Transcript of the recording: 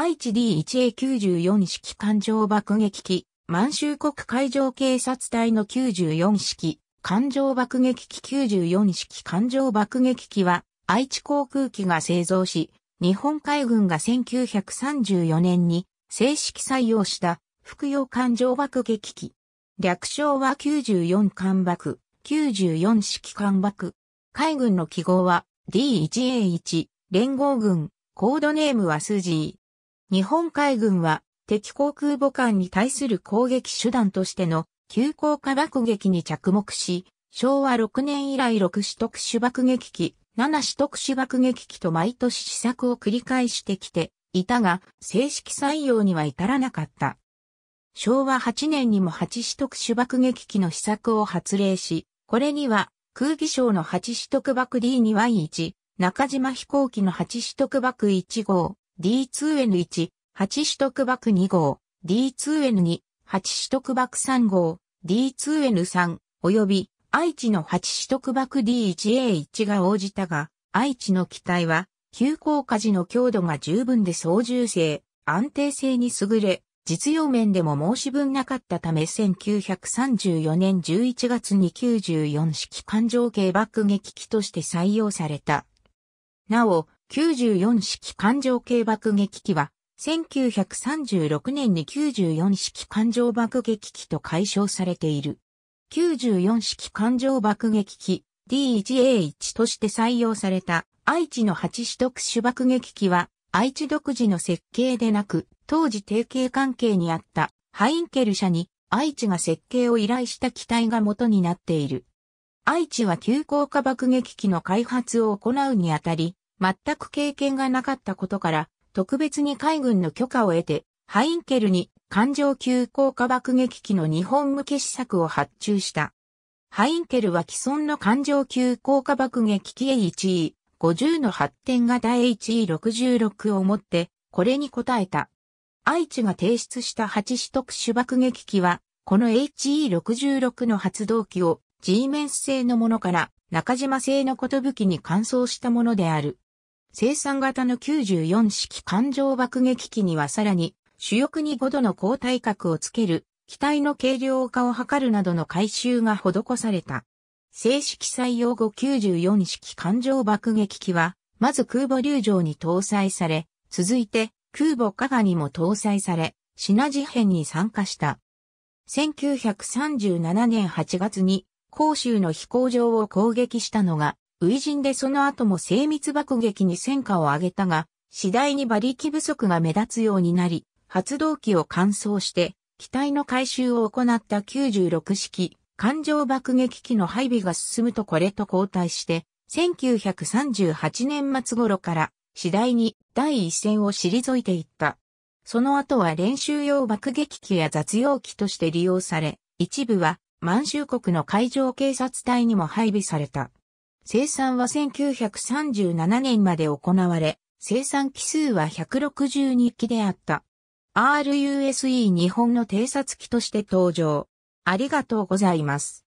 愛知 D1A94 式艦上爆撃機、満州国海上警察隊の94式、艦上爆撃機94式艦上爆撃機は、愛知航空機が製造し、日本海軍が1934年に正式採用した服用艦上爆撃機。略称は94艦爆、94式艦爆。海軍の記号は D1A1、連合軍、コードネームはスジー。日本海軍は敵航空母艦に対する攻撃手段としての急降下爆撃に着目し、昭和6年以来6種特殊爆撃機、7種特殊爆撃機と毎年試作を繰り返してきていたが、正式採用には至らなかった。昭和8年にも8種特殊爆撃機の試作を発令し、これには空気省の8種特爆 D2Y1、中島飛行機の8種特爆1号、D2N1、8取得爆2号、D2N2、8取得爆3号、D2N3、よび愛知の8取得爆 D1A1 が応じたが、愛知の機体は、急降下時の強度が十分で操縦性、安定性に優れ、実用面でも申し分なかったため1934年11月に94式艦上系爆撃機として採用された。なお、94式艦上系爆撃機は、1936年に94式艦上爆撃機と解消されている。94式艦上爆撃機 D1A1 として採用された愛知の8種特殊爆撃機は愛知独自の設計でなく当時提携関係にあったハインケル社に愛知が設計を依頼した機体が元になっている。愛知は急降下爆撃機の開発を行うにあたり全く経験がなかったことから、特別に海軍の許可を得て、ハインケルに艦上急降下爆撃機の日本向け施策を発注した。ハインケルは既存の艦上急降下爆撃機 A1E、50の発展型 HE66 をもって、これに応えた。愛知が提出した8種特殊爆撃機は、この HE66 の発動機を G メンス製のものから中島製のことぶきに換装したものである。生産型の94式艦上爆撃機にはさらに、主翼に5度の高体格をつける、機体の軽量化を図るなどの改修が施された。正式採用後94式艦上爆撃機は、まず空母流上に搭載され、続いて空母加賀にも搭載され、品事変に参加した。1937年8月に、甲州の飛行場を攻撃したのが、ウイジンでその後も精密爆撃に戦果を上げたが、次第に馬力不足が目立つようになり、発動機を乾燥して、機体の回収を行った96式、艦上爆撃機の配備が進むとこれと交代して、1938年末頃から次第に第一線を退いていった。その後は練習用爆撃機や雑用機として利用され、一部は満州国の海上警察隊にも配備された。生産は1937年まで行われ、生産機数は162機であった。RUSE 日本の偵察機として登場。ありがとうございます。